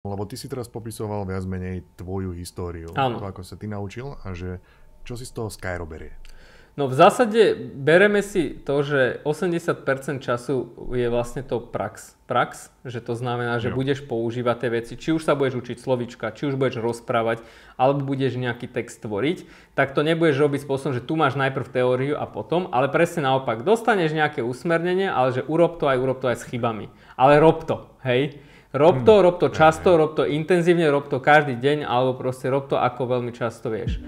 Lebo ty si teraz popisoval viac menej tvoju históriu, Áno. to ako sa ty naučil a že čo si z toho Skyro berie? No v zásade bereme si to, že 80% času je vlastne to prax. Prax, že to znamená, že jo. budeš používať tie veci, či už sa budeš učiť slovička, či už budeš rozprávať, alebo budeš nejaký text tvoriť, tak to nebudeš robiť spôsobom, že tu máš najprv teóriu a potom, ale presne naopak, dostaneš nejaké usmernenie, ale že urob to aj urob to aj s chybami. Ale rob to, hej? Rob to, hmm. rob to hm. často, rob to intenzívne, rob to každý deň, alebo proste rob to, ako veľmi často vieš.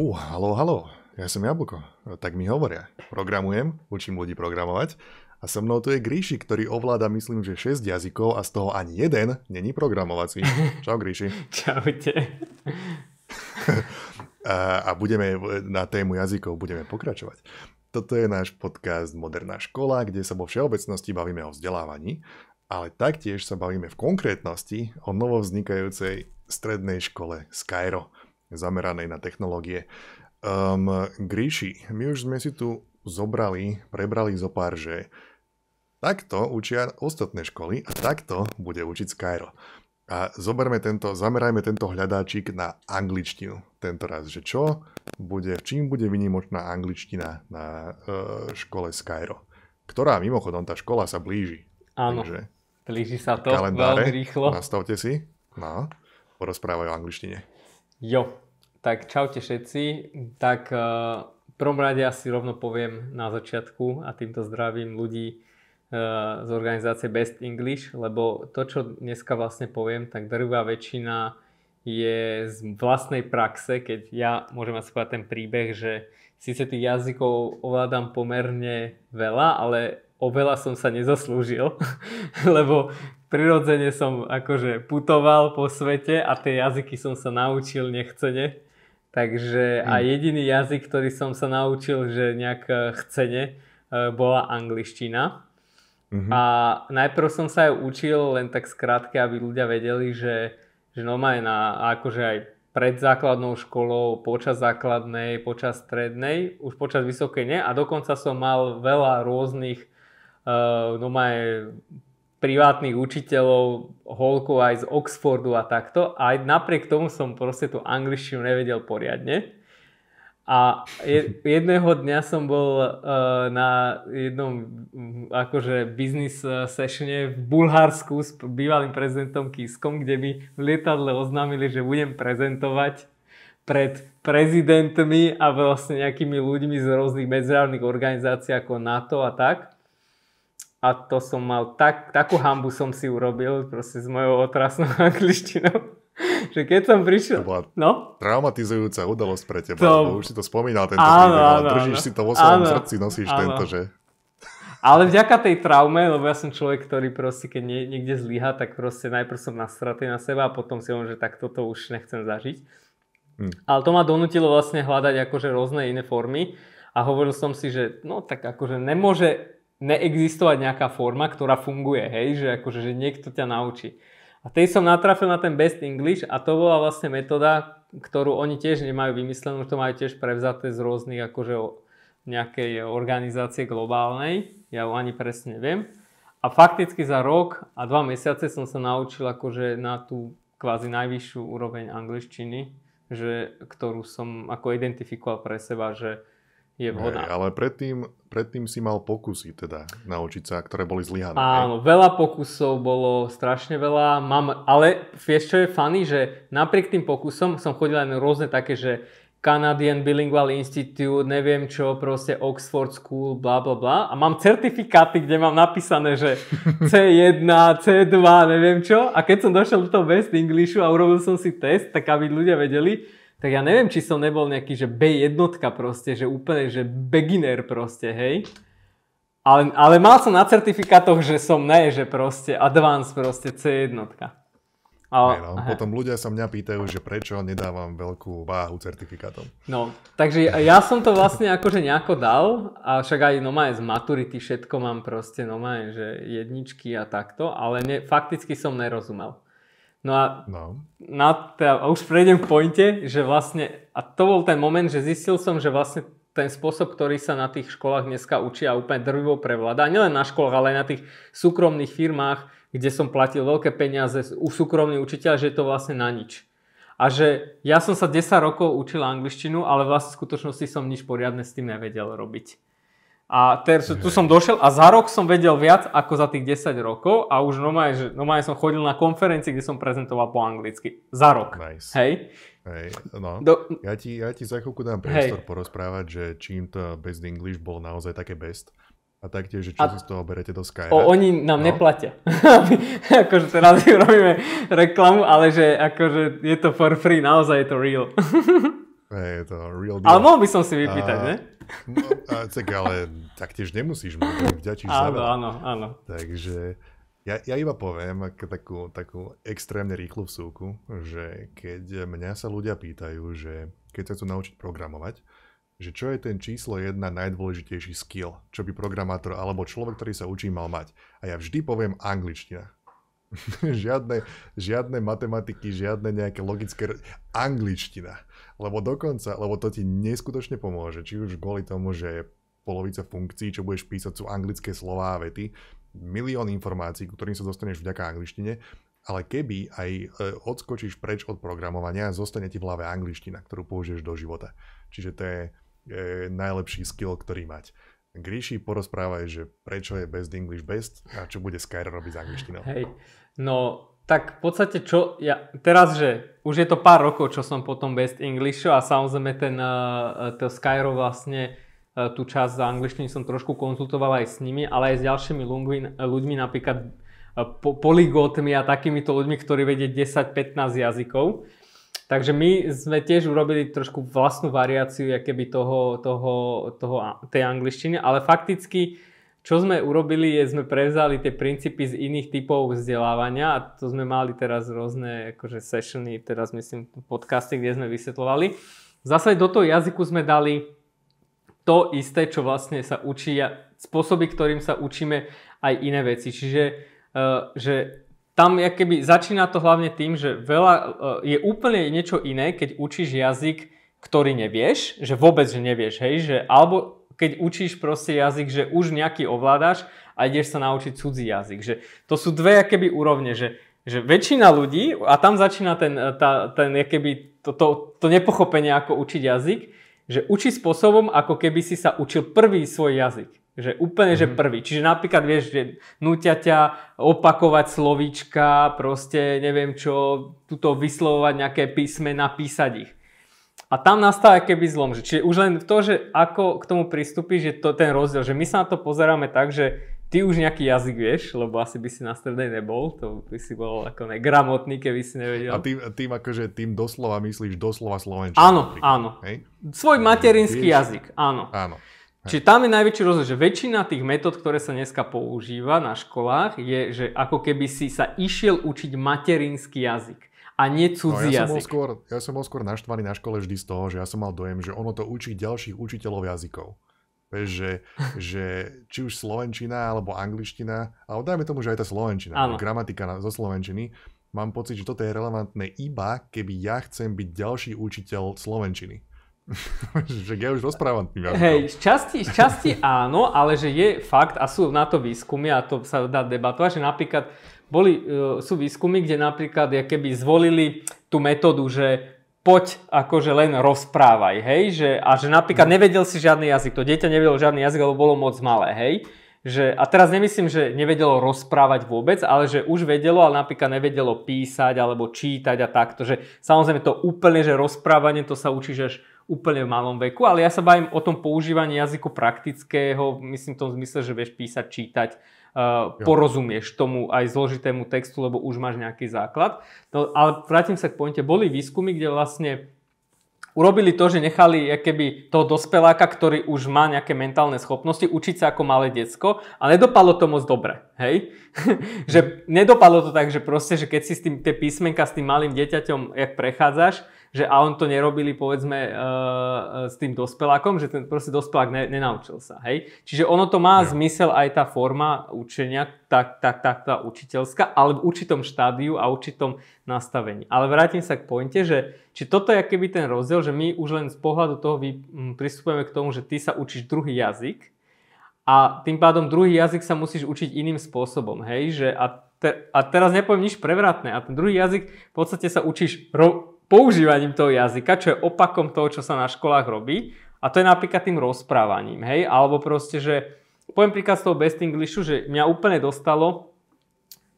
uh, halo, halo, ja som Jablko, tak mi hovoria. Programujem, učím ľudí programovať a so mnou tu je Gríši, ktorý ovláda myslím, že 6 jazykov a z toho ani jeden není programovací. Čau Gríši. Čaute. a, a budeme e, na tému jazykov budeme pokračovať. Toto je náš podcast Moderná škola, kde sa vo všeobecnosti bavíme o vzdelávaní, ale taktiež sa bavíme v konkrétnosti o novovznikajúcej strednej škole Skyro, zameranej na technológie. Um, Gríši, my už sme si tu zobrali, prebrali zo pár, že takto učia ostatné školy a takto bude učiť Skyro. A zoberme tento, zamerajme tento hľadáčik na angličtinu tento raz, že čo bude, čím bude vynimočná angličtina na uh, škole Skyro, ktorá mimochodom tá škola sa blíži. Áno, Takže, blíži sa to kalendáre, veľmi rýchlo. Nastavte si, no, porozprávajú o angličtine. Jo, tak čaute všetci, tak uh, prvom rade asi rovno poviem na začiatku a týmto zdravím ľudí, Eh, z organizácie Best English, lebo to, čo dneska vlastne poviem, tak drvá väčšina je z vlastnej praxe, keď ja môžem asi povedať ten príbeh, že síce tých jazykov ovládam pomerne veľa, ale oveľa som sa nezaslúžil, lebo prirodzene som akože putoval po svete a tie jazyky som sa naučil nechcene. Takže a hmm. jediný jazyk, ktorý som sa naučil, že nejak eh, chcene, eh, bola angličtina. Uh-huh. A najprv som sa ju učil len tak skrátke, aby ľudia vedeli, že, že no aj na, akože aj pred základnou školou, počas základnej, počas strednej, už počas vysokej nie. A dokonca som mal veľa rôznych uh, eh, no aj privátnych učiteľov, holkov aj z Oxfordu a takto. A aj napriek tomu som proste tú angličtinu nevedel poriadne. A jedného dňa som bol e, na jednom akože business e, sessione v Bulharsku s bývalým prezidentom Kiskom, kde mi v lietadle oznámili, že budem prezentovať pred prezidentmi a vlastne nejakými ľuďmi z rôznych medzinárodných organizácií ako NATO a tak. A to som mal, tak, takú hambu som si urobil proste s mojou otrasnou angličtinou že keď som prišiel... To bola no? traumatizujúca udalosť pre teba, to... už si to spomínal tento áno, príbeh, ale áno, držíš áno. si to vo svojom áno, srdci, nosíš áno. tento, že... Ale vďaka tej traume, lebo ja som človek, ktorý proste, keď nie, niekde zlyha, tak proste najprv som nastratý na seba a potom si hovorím, že tak toto už nechcem zažiť. Hm. Ale to ma donutilo vlastne hľadať akože rôzne iné formy a hovoril som si, že no tak akože nemôže neexistovať nejaká forma, ktorá funguje, hej, že akože že niekto ťa naučí. A tým som natrafil na ten Best English a to bola vlastne metóda, ktorú oni tiež nemajú vymyslenú, to majú tiež prevzaté z rôznych akože nejakej organizácie globálnej, ja ju ani presne neviem. A fakticky za rok a dva mesiace som sa naučil akože na tú kvázi najvyššiu úroveň angličtiny, že, ktorú som ako identifikoval pre seba, že je vhodná. Hej, ale predtým, predtým si mal pokusy teda naučiť sa, ktoré boli zlyhané. Áno, hej? veľa pokusov bolo, strašne veľa. Mám, ale vieš, čo je funny, že napriek tým pokusom som chodil aj na rôzne také, že Canadian Bilingual Institute, neviem čo, proste Oxford School, bla bla bla. A mám certifikáty, kde mám napísané, že C1, C2, neviem čo. A keď som došiel do toho West Englishu a urobil som si test, tak aby ľudia vedeli, tak ja neviem, či som nebol nejaký, že B1 proste, že úplne, že beginner proste, hej. Ale, ale mal som na certifikátoch, že som ne, že proste advance proste C1. Ale, no, potom ľudia sa mňa pýtajú, že prečo nedávam veľkú váhu certifikátom. No, takže ja, ja som to vlastne akože nejako dal, a však aj no z maturity všetko mám proste no že jedničky a takto, ale ne, fakticky som nerozumel. No a, no. Na, teda, a už prejdem k pointe, že vlastne, a to bol ten moment, že zistil som, že vlastne ten spôsob, ktorý sa na tých školách dneska učia úplne drvivo prevláda. nielen na školách, ale aj na tých súkromných firmách, kde som platil veľké peniaze u súkromných učiteľa, že je to vlastne na nič. A že ja som sa 10 rokov učil angličtinu, ale vlastne v skutočnosti som nič poriadne s tým nevedel robiť. A teraz, tu som došiel a za rok som vedel viac ako za tých 10 rokov a už normálne, že, normálne som chodil na konferencie, kde som prezentoval po anglicky. Za rok. Nice. Hej? Hej, no. Do... Ja, ti, ja ti za chvíľku dám priestor Hej. porozprávať, že čím to Best English bol naozaj také best. A taktiež, že čo a... si z toho berete do Skype. O, oni nám no. neplatia. akože teraz robíme reklamu, ale že akože je to for free, naozaj je to real. Hej, je to real deal. Ale mohol by som si vypýtať, a... ne? No, a tak ale taktiež nemusíš mu vďačiť za Áno, áno, áno. Takže ja, ja iba poviem takú, takú extrémne rýchlu vsúku, že keď mňa sa ľudia pýtajú, že keď sa chcú naučiť programovať, že čo je ten číslo jedna najdôležitejší skill, čo by programátor alebo človek, ktorý sa učí, mal mať. A ja vždy poviem angličtina. žiadne, žiadne matematiky, žiadne nejaké logické... Angličtina lebo dokonca, lebo to ti neskutočne pomôže, či už kvôli tomu, že polovica funkcií, čo budeš písať, sú anglické slová a vety, milión informácií, ktorým sa dostaneš vďaka angličtine, ale keby aj e, odskočíš preč od programovania, zostane ti v hlave angličtina, ktorú použiješ do života. Čiže to je e, najlepší skill, ktorý mať. Gríši, porozprávaj, že prečo je Best English Best a čo bude Skyro robiť s angličtinou. Hej, no tak v podstate čo, ja teraz, že už je to pár rokov, čo som potom Best English a samozrejme ten uh, to Skyro vlastne eh, tú časť za angličtiny som trošku konzultoval aj s nimi, ale aj s ďalšími ľuďmi, napríklad po, poligotmi a takýmito ľuďmi, ktorí vedie 10-15 jazykov. Takže my sme tiež urobili trošku vlastnú variáciu keby toho, toho, toho, tej angličtiny, ale fakticky uh, čo sme urobili je, sme prevzali tie princípy z iných typov vzdelávania a to sme mali teraz rôzne akože sessiony, teraz myslím podcasty, kde sme vysvetlovali. Zase do toho jazyku sme dali to isté, čo vlastne sa učí a spôsoby, ktorým sa učíme aj iné veci. Čiže e, že tam keby začína to hlavne tým, že veľa, e, je úplne niečo iné, keď učíš jazyk, ktorý nevieš, že vôbec, že nevieš, hej, že alebo keď učíš proste jazyk, že už nejaký ovládaš a ideš sa naučiť cudzí jazyk. Že to sú dve keby úrovne, že, že väčšina ľudí, a tam začína ten, e, tá, ten keby to, to, to nepochopenie, ako učiť jazyk, že učí spôsobom, ako keby si sa učil prvý svoj jazyk. Že úplne, mm-hmm. že mhm. prvý. Čiže napríklad, vieš, že nutia ťa opakovať slovíčka, proste neviem čo, tuto vyslovovať nejaké písme, napísať ich. A tam nastáva keby zlom. Že, čiže už len to, že ako k tomu pristúpiš, je to ten rozdiel. Že my sa na to pozeráme tak, že ty už nejaký jazyk vieš, lebo asi by si na strednej nebol, to by si bol ako negramotný, keby si nevedel. A tým, tým akože tým doslova myslíš doslova slovenčinu. Áno, áno. Hej? Svoj materinský vieš? jazyk, áno. áno. Hej. Čiže tam je najväčší rozdiel, že väčšina tých metód, ktoré sa dneska používa na školách, je, že ako keby si sa išiel učiť materinský jazyk a nie cudzí no, ja jazyk. Som skôr, ja som bol skôr naštvaný na škole vždy z toho, že ja som mal dojem, že ono to učí ďalších učiteľov jazykov. Vieš, že, že či už slovenčina alebo angličtina, ale dajme tomu, že aj tá slovenčina, ano. gramatika zo slovenčiny, mám pocit, že toto je relevantné iba, keby ja chcem byť ďalší učiteľ slovenčiny. že ja už rozprávam tým jazykom. Hej, z časti, z časti áno, ale že je fakt a sú na to výskumy a to sa dá debatovať, že napríklad boli, e, sú výskumy, kde napríklad keby zvolili tú metódu, že poď akože len rozprávaj, hej, že, a že napríklad mhm. nevedel si žiadny jazyk, to dieťa nevedelo žiadny jazyk, alebo bolo moc malé, hej, že, a teraz nemyslím, že nevedelo rozprávať vôbec, ale že už vedelo, ale napríklad nevedelo písať alebo čítať a takto, že samozrejme to úplne, že rozprávanie to sa učíš až úplne v malom veku, ale ja sa bavím o tom používaní jazyku praktického, myslím v tom zmysle, že vieš písať, čítať, Eh, porozumieš tomu aj zložitému textu, lebo už máš nejaký základ. No, ale vrátim sa k pointe. Boli výskumy, kde vlastne urobili to, že nechali keby toho dospeláka, ktorý už má nejaké mentálne schopnosti, učiť sa ako malé decko a nedopadlo to moc dobre. Hej? že nedopadlo to tak, že proste, že keď si s tým, tie písmenka s tým malým dieťaťom, jak prechádzaš, že a on to nerobili povedzme uh, s tým dospelákom, že ten proste dospelák ne, nenaučil sa, hej. Čiže ono to má no. zmysel aj tá forma učenia, tak, tak, tak tá učiteľská, ale v určitom štádiu a určitom nastavení. Ale vrátim sa k pointe, že či toto je keby ten rozdiel, že my už len z pohľadu toho vy, m, pristupujeme k tomu, že ty sa učíš druhý jazyk a tým pádom druhý jazyk sa musíš učiť iným spôsobom, hej, že a, te, a teraz nepoviem nič prevratné a ten druhý jazyk v podstate sa učíš ro, používaním toho jazyka, čo je opakom toho, čo sa na školách robí. A to je napríklad tým rozprávaním, hej? Alebo proste, že poviem príklad z toho best Englishu, že mňa úplne dostalo,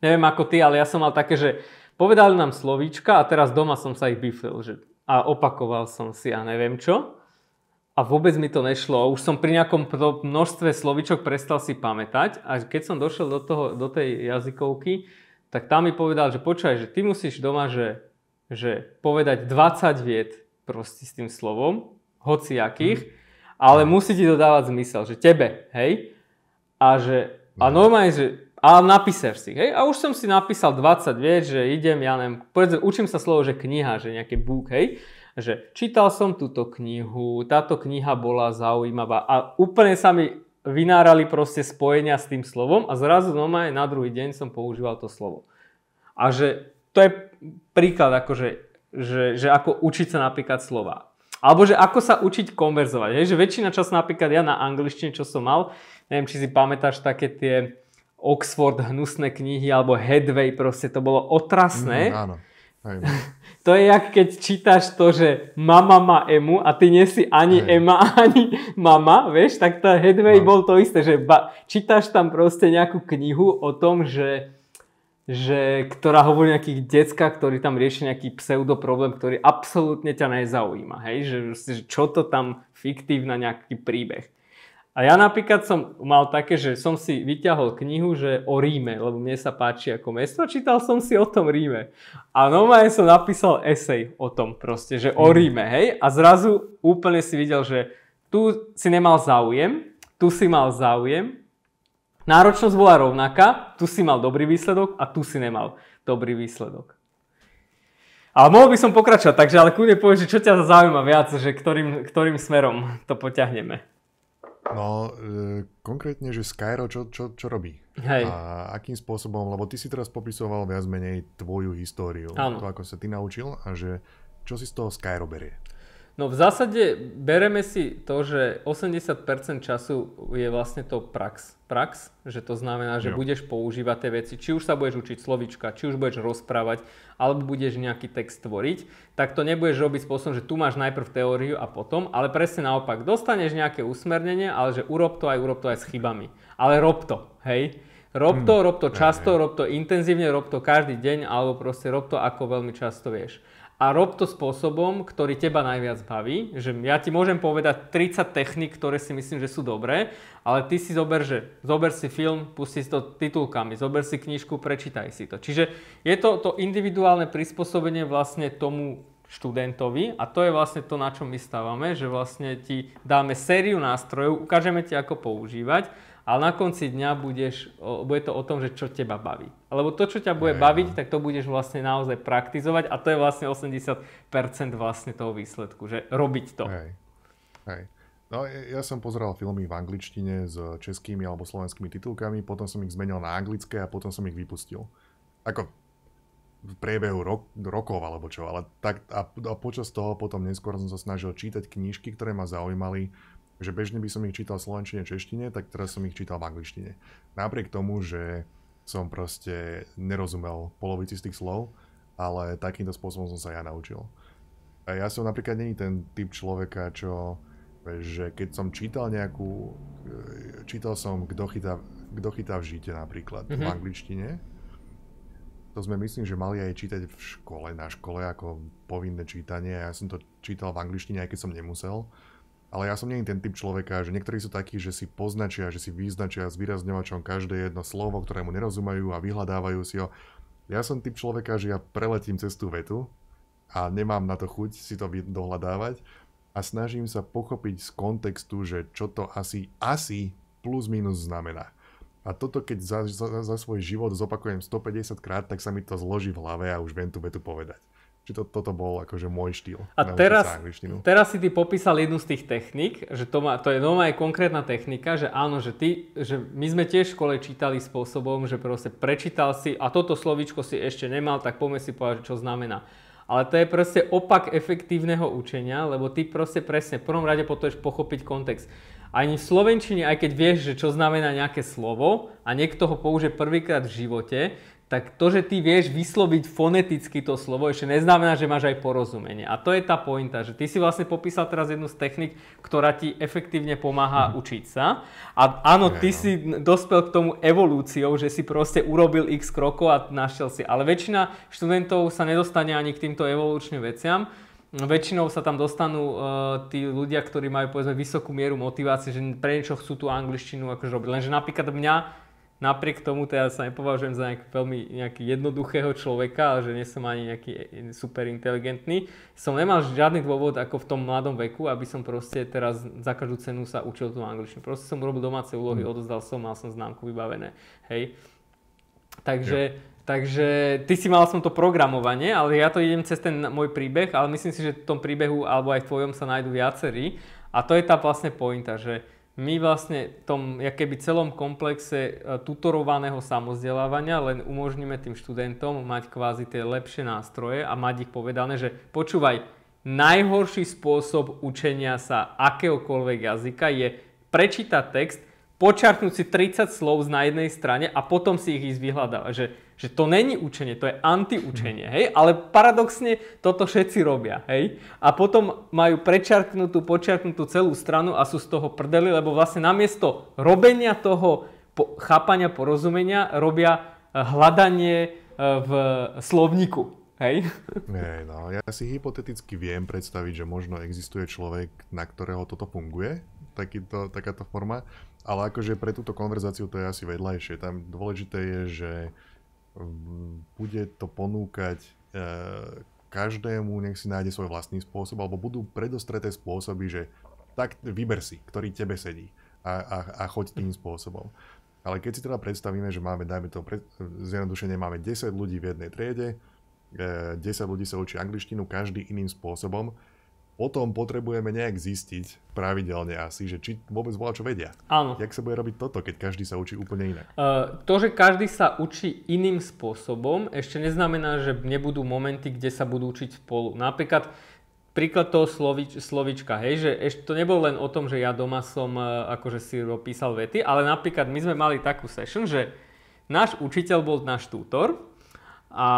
neviem ako ty, ale ja som mal také, že povedali nám slovíčka a teraz doma som sa ich biflil, že a opakoval som si a neviem čo. A vôbec mi to nešlo. Už som pri nejakom množstve slovičok prestal si pamätať. A keď som došiel do, toho, do tej jazykovky, tak tam mi povedal, že počkaj, že ty musíš doma, že že povedať 20 viet proste s tým slovom, hociakých, mm. ale musí ti to dávať zmysel, že tebe, hej? A že, a mhm. normálne, že, a napísaš si, hej? A už som si napísal 20 viet, že idem, ja neviem, povedzme, učím sa slovo, že kniha, že nejaký book, hej? Že čítal som túto knihu, táto kniha bola zaujímavá a úplne sa mi vynárali proste spojenia s tým slovom a zrazu normálne na druhý deň som používal to slovo. A že to je príklad, akože, že, že ako učiť sa napríklad slova. Alebo že ako sa učiť konverzovať. Hej, že väčšina času napríklad ja na angličtine, čo som mal, neviem, či si pamätáš také tie Oxford hnusné knihy alebo Headway, proste to bolo otrasné. Mm, áno. To je jak keď čítaš to, že mama má emu a ty nie si ani Hej. ema, ani mama, vieš, tak tá Headway no. bol to isté, že ba- čítaš tam proste nejakú knihu o tom, že že, ktorá hovorí nejakých deckách, ktorí tam rieši nejaký pseudoproblém, ktorý absolútne ťa nezaujíma. Hej? Že, že čo to tam fiktívna nejaký príbeh. A ja napríklad som mal také, že som si vyťahol knihu že o Ríme, lebo mne sa páči ako mesto čítal som si o tom Ríme. A normálne som napísal esej o tom proste, že o mhm. Ríme, hej? A zrazu úplne si videl, že tu si nemal záujem, tu si mal záujem, Náročnosť bola rovnaká, tu si mal dobrý výsledok a tu si nemal dobrý výsledok. Ale mohol by som pokračovať, takže ale kľudne povieš, čo ťa zaujíma viac, že ktorým, ktorým smerom to poťahneme. No, e, konkrétne, že Skyro čo, čo, čo robí? Hej. A akým spôsobom, lebo ty si teraz popisoval viac menej tvoju históriu, ano. to ako sa ty naučil a že čo si z toho Skyro berie? No v zásade bereme si to, že 80% času je vlastne to prax. Prax, že to znamená, že jo. budeš používať tie veci, či už sa budeš učiť slovička, či už budeš rozprávať, alebo budeš nejaký text tvoriť, tak to nebudeš robiť spôsobom, že tu máš najprv teóriu a potom, ale presne naopak, dostaneš nejaké usmernenie, ale že urob to aj, urob to aj s chybami. Ale rob to, hej? Rob to, hmm. rob to často, rob to intenzívne, rob to každý deň, alebo proste rob to, ako veľmi často vieš a rob to spôsobom, ktorý teba najviac baví. Že ja ti môžem povedať 30 technik, ktoré si myslím, že sú dobré, ale ty si zober, že zober si film, pusti si to titulkami, zober si knižku, prečítaj si to. Čiže je to to individuálne prispôsobenie vlastne tomu študentovi a to je vlastne to, na čom my stávame, že vlastne ti dáme sériu nástrojov, ukážeme ti, ako používať ale na konci dňa budeš, bude to o tom, že čo teba baví. Lebo to, čo ťa bude aj, baviť, no. tak to budeš vlastne naozaj praktizovať a to je vlastne 80% vlastne toho výsledku, že robiť to. Hej. Hej. No, ja som pozeral filmy v angličtine s českými alebo slovenskými titulkami, potom som ich zmenil na anglické a potom som ich vypustil. Ako v priebehu rok, rokov alebo čo, ale tak a, a počas toho potom neskôr som sa snažil čítať knižky, ktoré ma zaujímali že bežne by som ich čítal v slovenčine, češtine, tak teraz som ich čítal v angličtine. Napriek tomu, že som proste nerozumel polovici z tých slov, ale takýmto spôsobom som sa ja naučil. A ja som napríklad není ten typ človeka, čo že keď som čítal nejakú, e, čítal som Kto chytá, kto chytá v žite napríklad mm-hmm. v mhm. angličtine, to sme myslím, že mali aj čítať v škole, na škole ako povinné čítanie. Ja som to čítal v angličtine, aj keď som nemusel ale ja som nie ten typ človeka, že niektorí sú takí, že si poznačia, že si vyznačia s výrazňovačom každé jedno slovo, ktorému nerozumajú a vyhľadávajú si ho. Ja som typ človeka, že ja preletím cez tú vetu a nemám na to chuť si to dohľadávať a snažím sa pochopiť z kontextu, že čo to asi, asi plus minus znamená. A toto keď za, za, za svoj život zopakujem 150 krát, tak sa mi to zloží v hlave a už viem tú vetu povedať. Čiže to, toto bol akože môj štýl. A teraz, teraz si ty popísal jednu z tých technik, že to, má, to je nová je konkrétna technika, že áno, že, ty, že my sme tiež v škole čítali spôsobom, že proste prečítal si a toto slovíčko si ešte nemal, tak poďme si povedať, čo znamená. Ale to je proste opak efektívneho učenia, lebo ty proste presne v prvom rade potrebuješ pochopiť kontext. Ani v Slovenčine, aj keď vieš, že čo znamená nejaké slovo a niekto ho použije prvýkrát v živote, tak to, že ty vieš vysloviť foneticky to slovo, ešte neznamená, že máš aj porozumenie. A to je tá pointa, že ty si vlastne popísal teraz jednu z technik, ktorá ti efektívne pomáha mm. učiť sa. A áno, ty yeah, no. si dospel k tomu evolúciou, že si proste urobil x krokov a našiel si. Ale väčšina študentov sa nedostane ani k týmto evolučným veciam, väčšinou sa tam dostanú uh, tí ľudia, ktorí majú povedzme vysokú mieru motivácie, že pre niečo chcú tú angličtinu akože robiť. Lenže napríklad mňa Napriek tomu teda sa nepovažujem za nejak veľmi nejaký jednoduchého človeka, ale že nie som ani nejaký super inteligentný. Som nemal žiadny dôvod ako v tom mladom veku, aby som proste teraz za každú cenu sa učil tú angličtinu. Proste som robil domáce úlohy, mm. odozdal som, mal som známku vybavené. Hej. Takže, yeah. takže ty si mal som to programovanie, ale ja to idem cez ten môj príbeh, ale myslím si, že v tom príbehu alebo aj v tvojom sa nájdú viacerí. A to je tá vlastne pointa, že my vlastne v tom, jakéby celom komplexe e, tutorovaného samozdelávania len umožníme tým študentom mať kvázi tie lepšie nástroje a mať ich povedané, že počúvaj, najhorší spôsob učenia sa akéhokoľvek jazyka je prečítať text, počarknúť si 30 slov na jednej strane a potom si ich ísť vyhľadávať. Že že to není učenie, to je antiučenie, mhm. hej? Ale paradoxne toto všetci robia, hej? A potom majú prečarknutú, počarknutú celú stranu a sú z toho prdeli, lebo vlastne namiesto robenia toho po, chápania, porozumenia robia eh, hľadanie eh, v slovníku, Hej? Nie, no, ja si hypoteticky viem predstaviť, že možno existuje človek, na ktorého toto funguje, takýto, takáto forma, ale akože pre túto konverzáciu to je asi vedľajšie. Tam dôležité je, že bude to ponúkať e, každému, nech si nájde svoj vlastný spôsob, alebo budú predostreté spôsoby, že tak vyber si, ktorý tebe sedí a, a, a choď tým spôsobom. Ale keď si teda predstavíme, že máme, dajme to, pred, zjednodušenie máme 10 ľudí v jednej triede, 10 e, ľudí sa učí angličtinu každý iným spôsobom, potom potrebujeme nejak zistiť pravidelne asi, že či vôbec volá čo vedia. Áno. Jak sa bude robiť toto, keď každý sa učí úplne inak? Uh, to, že každý sa učí iným spôsobom, ešte neznamená, že nebudú momenty, kde sa budú učiť spolu. Napríklad príklad toho slovič, slovička, hej, že ešte to nebolo len o tom, že ja doma som uh, akože si písal vety, ale napríklad my sme mali takú session, že náš učiteľ bol náš tutor a, a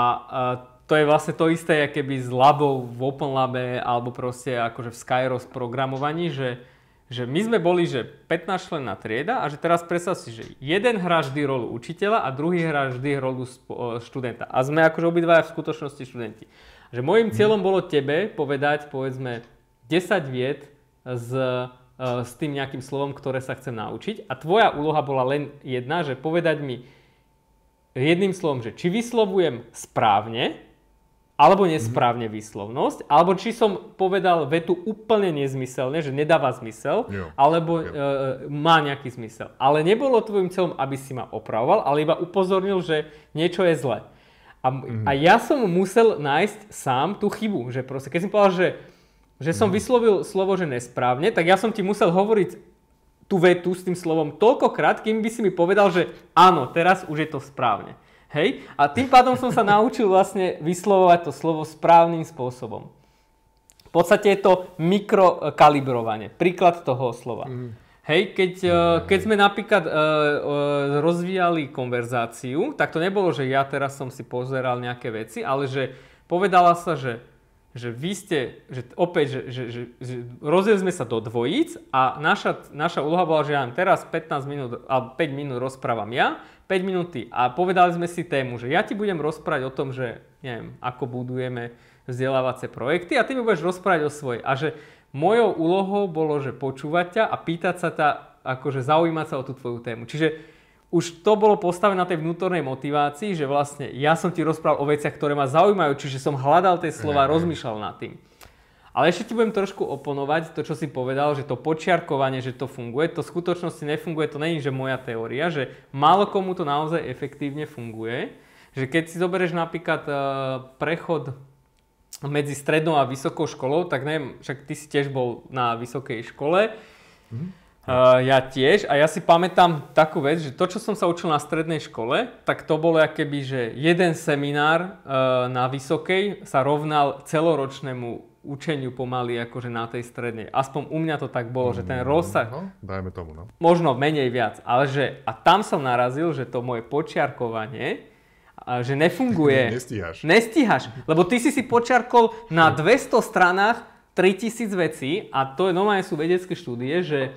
to je vlastne to isté, aké keby s labou v OpenLabe alebo proste akože v Skyros programovaní, že, že my sme boli že 15 člená trieda a že teraz predstav si, že jeden hrá vždy rolu učiteľa a druhý hrá vždy rolu e, študenta. A sme akože obidvaja v skutočnosti študenti. Že môjim mhm. cieľom bolo tebe povedať povedzme 10 vied s, e, s tým nejakým slovom, ktoré sa chcem naučiť. A tvoja úloha bola len jedna, že povedať mi jedným slovom, že či vyslovujem správne, alebo mhm. nesprávne výslovnosť, alebo či som povedal vetu úplne nezmyselne, že nedáva zmysel, jo. alebo jo. E, e, má nejaký zmysel. Ale nebolo tvojim celom, aby si ma opravoval, ale iba upozornil, že niečo je zle. A, mm. a ja som musel nájsť sám tú chybu, že proste, keď som povedal, že, že som mm. vyslovil slovo, že nesprávne, tak ja som ti musel hovoriť tú vetu s tým slovom toľkokrát, kým by si mi povedal, že áno, teraz už je to správne. Hej? A tým pádom som sa naučil vlastne vyslovovať to slovo správnym spôsobom. V podstate je to mikrokalibrovanie. Príklad toho slova. Mm. Hej, keď, e, keď sme napríklad uh, rozvíjali konverzáciu, tak to nebolo, že ja teraz som si pozeral nejaké veci, ale že povedala sa, že že vy ste, že opäť, že, že, že, že rozdiel sme sa do dvojíc a naša, naša úloha bola, že ja teraz 15 minút, alebo 5 minút rozprávam ja 5 minúty a povedali sme si tému, že ja ti budem rozprávať o tom, že neviem, ako budujeme vzdelávacie projekty a ty mi budeš rozprávať o svojej. A že mojou úlohou bolo, že počúvať ťa a pýtať sa ťa, akože zaujímať sa o tú tvoju tému. Čiže už to bolo postavené na tej vnútornej motivácii, že vlastne ja som ti rozprával o veciach, ktoré ma zaujímajú, čiže som hľadal tie slova, mm-hmm. rozmýšľal nad tým. Ale ešte ti budem trošku oponovať to, čo si povedal, že to počiarkovanie, že to funguje, to v skutočnosti nefunguje, to není, že moja teória, že málo komu to naozaj efektívne funguje. Že keď si zoberieš napríklad eh, prechod medzi strednou a vysokou školou, tak neviem, však ty si tiež bol na vysokej škole, Uh, ja tiež a ja si pamätám takú vec, že to, čo som sa učil na strednej škole, tak to bolo keby, že jeden seminár uh, na vysokej sa rovnal celoročnému učeniu pomaly akože na tej strednej. Aspoň u mňa to tak bolo, mm, že ten rozsah... No, dajme tomu, no. Možno menej viac, ale že... A tam som narazil, že to moje počiarkovanie, a že nefunguje. Nestíhaš. Nestíhaš, lebo ty si si počiarkol na 200 hm. stranách 3000 vecí a to je normálne sú vedecké štúdie, že,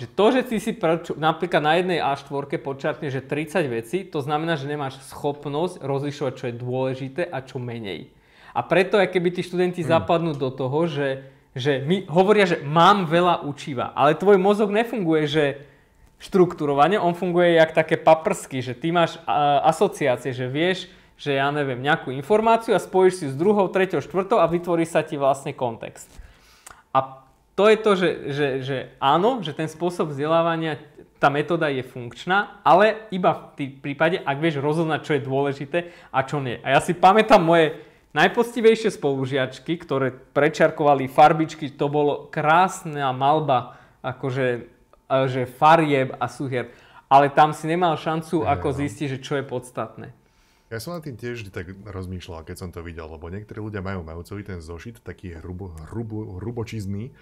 že to, že ty si preč, napríklad na jednej A4 počiarkne, že 30 vecí, to znamená, že nemáš schopnosť rozlišovať, čo je dôležité a čo menej. A preto, keby tí študenti mm. zapadnú do toho, že, že my hovoria, že mám veľa učiva, ale tvoj mozog nefunguje, že štruktúrovanie, on funguje jak také paprsky, že ty máš uh, asociácie, že vieš, že ja neviem, nejakú informáciu a spojíš si s druhou, treťou, štvrtou a vytvorí sa ti vlastne kontext. A to je to, že, že, že áno, že ten spôsob vzdelávania, tá metóda je funkčná, ale iba v prípade, ak vieš rozoznať, čo je dôležité a čo nie. A ja si pamätám moje Najpostivejšie spolužiačky, ktoré prečarkovali farbičky, to bolo krásna malba, akože že farieb a suhier. Ale tam si nemal šancu, ja, ako ja, no. zistiť, že čo je podstatné. Ja som na tým tiež vždy tak rozmýšľal, keď som to videl, lebo niektorí ľudia majú celý ten zošit, taký hrubo, hrubo, hrubočizný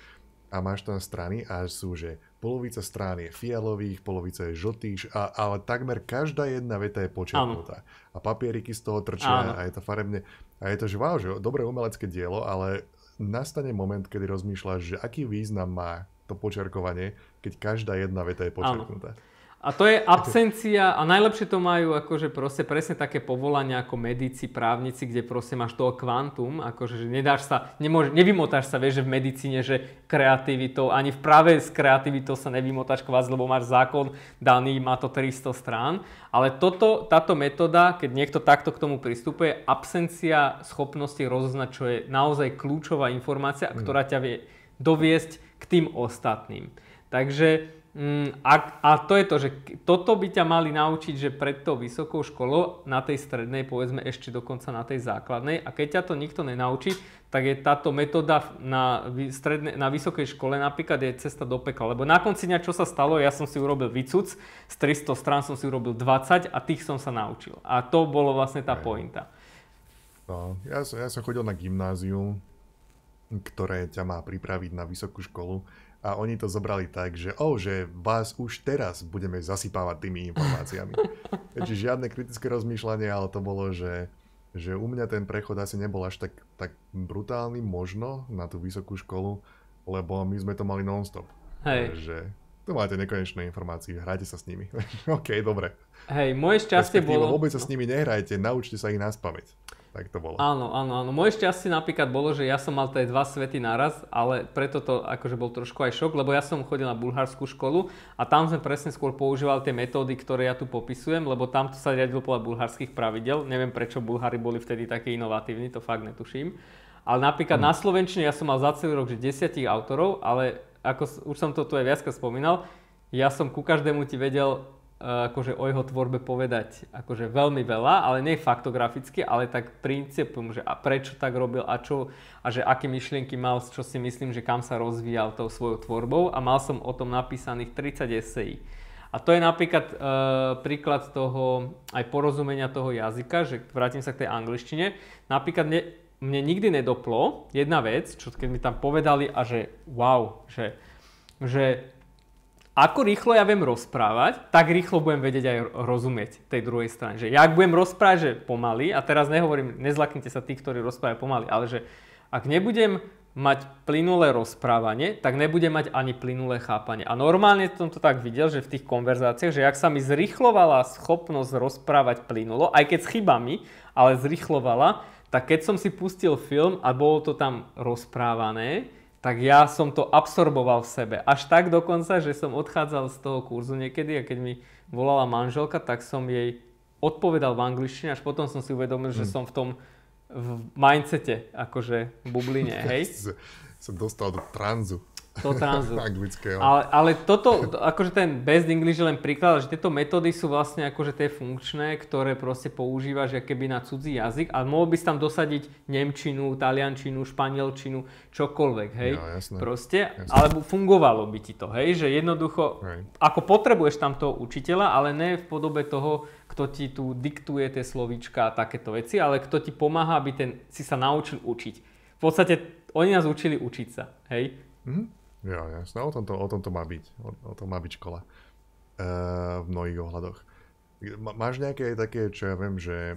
a máš tam strany a sú, že polovica strán je fialových, polovica je žltých, a, ale takmer každá jedna veta je počerknutá. A papieriky z toho trčia ano. a je to farebne. A je to, že wow, že dobré umelecké dielo, ale nastane moment, kedy rozmýšľaš, že aký význam má to počerkovanie, keď každá jedna veta je počerknutá. Áno. A to je absencia a najlepšie to majú akože proste presne také povolania ako medici, právnici, kde proste máš toho kvantum, akože že nedáš sa, nemôže, nevymotáš sa, vieš, že v medicíne, že kreativitou, ani v práve s kreativitou sa nevymotáš kvás, lebo máš zákon daný, má to 300 strán. Ale toto, táto metóda, keď niekto takto k tomu pristupuje, absencia schopnosti rozoznať, čo je naozaj kľúčová informácia, mm. ktorá ťa vie doviesť k tým ostatným. Takže Mm, a, a to je to, že toto by ťa mali naučiť, že pred tou vysokou školou, na tej strednej, povedzme ešte dokonca na tej základnej. A keď ťa to nikto nenaučí, tak je táto metóda na, stredne, na vysokej škole napríklad je cesta do pekla. Lebo na konci dňa, čo sa stalo, ja som si urobil vycuc, z 300 strán som si urobil 20 a tých som sa naučil. A to bolo vlastne tá pointa. No, ja, som, ja som chodil na gymnázium, ktoré ťa má pripraviť na vysokú školu a oni to zobrali tak, že oh, že vás už teraz budeme zasypávať tými informáciami. Čiže žiadne kritické rozmýšľanie, ale to bolo, že, že u mňa ten prechod asi nebol až tak, tak brutálny možno na tú vysokú školu, lebo my sme to mali non-stop. Hej. Že tu máte nekonečné informácie, hrajte sa s nimi. OK, dobre. Hej, moje šťastie bolo... Vôbec sa s no. nimi nehrajte, naučte sa ich naspamäť tak to bolo. Áno, áno, áno. Moje šťastie napríklad bolo, že ja som mal tie dva svety naraz, ale preto to akože bol trošku aj šok, lebo ja som chodil na bulharskú školu a tam sme presne skôr používali tie metódy, ktoré ja tu popisujem, lebo tam to sa riadilo podľa bulharských pravidel. Neviem, prečo Bulhári boli vtedy takí inovatívni, to fakt netuším. Ale napríklad hmm. na Slovenčine ja som mal za celý rok že desiatich autorov, ale ako už som to tu aj viacka spomínal, ja som ku každému ti vedel akože o jeho tvorbe povedať akože veľmi veľa, ale nie faktograficky, ale tak princípom, že a prečo tak robil a čo a že aké myšlienky mal, čo si myslím, že kam sa rozvíjal tou svojou tvorbou a mal som o tom napísaných 30 esejí. A to je napríklad e, príklad toho aj porozumenia toho jazyka, že vrátim sa k tej angličtine. Napríklad mne, mne nikdy nedoplo jedna vec, čo keď mi tam povedali a že wow, že, že ako rýchlo ja viem rozprávať, tak rýchlo budem vedieť aj rozumieť tej druhej strane. Že ja ak budem rozprávať, že pomaly, a teraz nehovorím, nezlaknite sa tí, ktorí rozprávajú pomaly, ale že ak nebudem mať plynulé rozprávanie, tak nebudem mať ani plynulé chápanie. A normálne som to tak videl, že v tých konverzáciách, že ak sa mi zrychlovala schopnosť rozprávať plynulo, aj keď s chybami, ale zrychlovala, tak keď som si pustil film a bolo to tam rozprávané, tak ja som to absorboval v sebe. Až tak dokonca, že som odchádzal z toho kurzu niekedy a keď mi volala manželka, tak som jej odpovedal v angličtine, až potom som si uvedomil, že hm. som v tom v mindsete, akože v bubline, hej? som dostal do tranzu. Totánzu. Anglického. Ale, ale toto, akože ten best English je len príklad, že tieto metódy sú vlastne akože tie funkčné, ktoré proste používaš keby na cudzí jazyk a mohol by si tam dosadiť Nemčinu, Taliančinu, Španielčinu, čokoľvek, hej? Ja, jasné. Proste, jasné. alebo fungovalo by ti to, hej? Že jednoducho, hej. ako potrebuješ tam toho učiteľa, ale ne v podobe toho, kto ti tu diktuje tie slovíčka a takéto veci, ale kto ti pomáha, aby ten, si sa naučil učiť. V podstate oni nás učili učiť sa, hej? Mm-hmm. Jo, jasné, o tom to, o tom to má byť. O, o tom má byť škola. Uh, v mnohých ohľadoch. Máš nejaké také, čo ja viem, že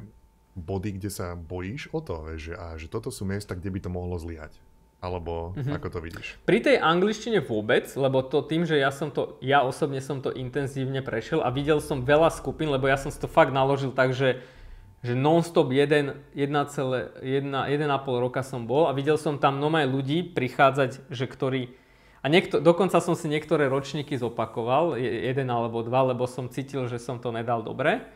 body, kde sa bojíš o to, že, a, že toto sú miesta, kde by to mohlo zlyhať? Alebo mm-hmm. ako to vidíš? Pri tej angličtine vôbec, lebo to tým, že ja som to, ja osobne som to intenzívne prešiel a videl som veľa skupín, lebo ja som si to fakt naložil tak, že, že non-stop 1,5 roka som bol a videl som tam nomaj ľudí prichádzať, že ktorí a niekto, dokonca som si niektoré ročníky zopakoval, jeden alebo dva, lebo som cítil, že som to nedal dobre.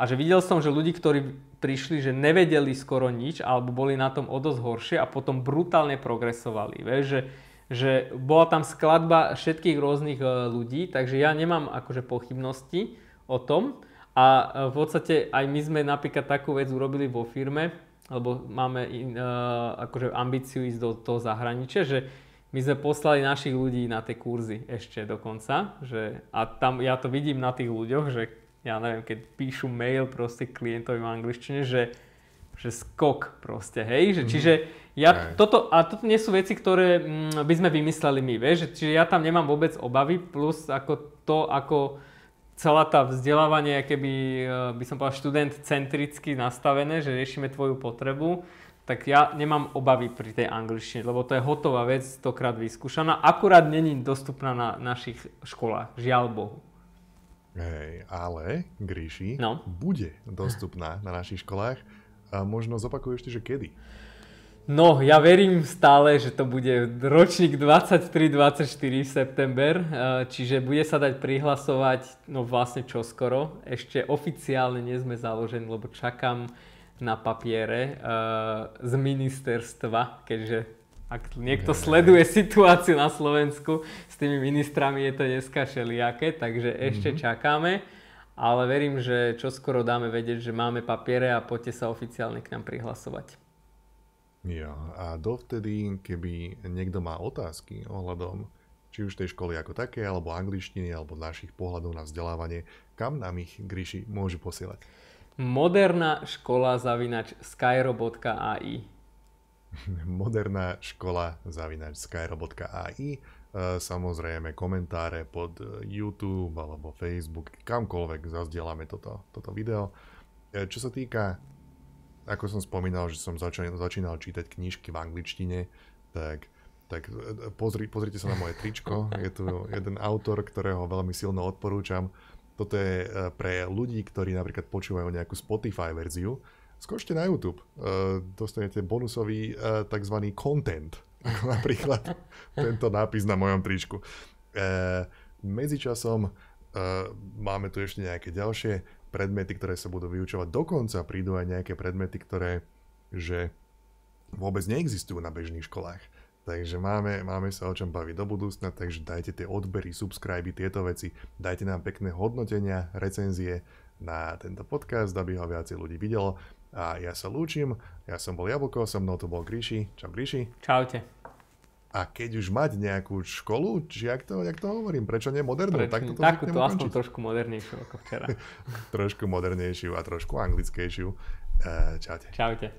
A že videl som, že ľudí, ktorí prišli, že nevedeli skoro nič alebo boli na tom o dosť horšie a potom brutálne progresovali. Vieš, že, že bola tam skladba všetkých rôznych e, ľudí, takže ja nemám akože pochybnosti o tom. A e, v podstate aj my sme napríklad takú vec urobili vo firme, lebo máme in, uh, akože ambíciu ísť do toho zahraničia, že my sme poslali našich ľudí na tie kurzy ešte dokonca, že, a tam ja to vidím na tých ľuďoch, že ja neviem, keď píšu mail proste klientovi v angličtine, že, že skok proste, hej, že mm-hmm. čiže ja Aj. toto, a toto nie sú veci, ktoré m, mm, by sme vymysleli my, vieš, čiže ja tam nemám vôbec obavy, plus ako to, ako celá tá vzdelávanie, keby e, by som povedal študent centricky nastavené, že riešime tvoju potrebu, tak ja nemám obavy pri tej angličtine, lebo to je hotová vec, stokrát vyskúšaná, akurát není dostupná na našich školách, žiaľ Bohu. Hej, ale, Gríši, no. bude dostupná na našich školách. A možno zopakuješ ešte že kedy? No, ja verím stále, že to bude ročník 23-24 september, e, čiže bude sa dať prihlasovať, no vlastne čoskoro. Ešte oficiálne nie sme založení, lebo čakám na papiere uh, z ministerstva, keďže ak niekto sleduje situáciu na Slovensku, s tými ministrami je to dneska šeliaké, takže ešte mm-hmm. čakáme, ale verím, že čoskoro dáme vedieť, že máme papiere a poďte sa oficiálne k nám prihlasovať. Jo, a dovtedy, keby niekto má otázky ohľadom či už tej školy ako také, alebo angličtiny, alebo našich pohľadov na vzdelávanie, kam nám ich Gríši môžu posielať? Moderná škola zavinač skyro.ai Moderná škola zavinač skyro.ai e, Samozrejme komentáre pod YouTube alebo Facebook, kamkoľvek zazdielame toto, toto video. E, čo sa týka, ako som spomínal, že som začal, začínal čítať knižky v angličtine, tak tak e, pozri, pozrite sa na moje tričko. Je tu jeden autor, ktorého veľmi silno odporúčam. Toto je eh, pre ľudí, ktorí napríklad počúvajú nejakú Spotify verziu. Skočte na YouTube. Eh, dostanete bonusový eh, tzv. content. Ako napríklad tento nápis na mojom tričku. Medzičasom máme tu ešte nejaké ďalšie predmety, ktoré sa budú vyučovať. Dokonca prídu aj nejaké predmety, ktoré že vôbec neexistujú na bežných školách. Takže máme, máme sa o čom baviť do budúcna, takže dajte tie odbery, subscribe, tieto veci, dajte nám pekné hodnotenia, recenzie na tento podcast, aby ho viacej ľudí videlo. A ja sa lúčim, ja som bol Jablko, so mnou to bol Gríši. Čau Gríši. Čaute. A keď už mať nejakú školu, či jak to, jak to hovorím, prečo nie modernú? Prečo, tak toto takú to aspoň trošku modernejšiu ako včera. trošku modernejšiu a trošku anglickejšiu. E, čaute. Čaute.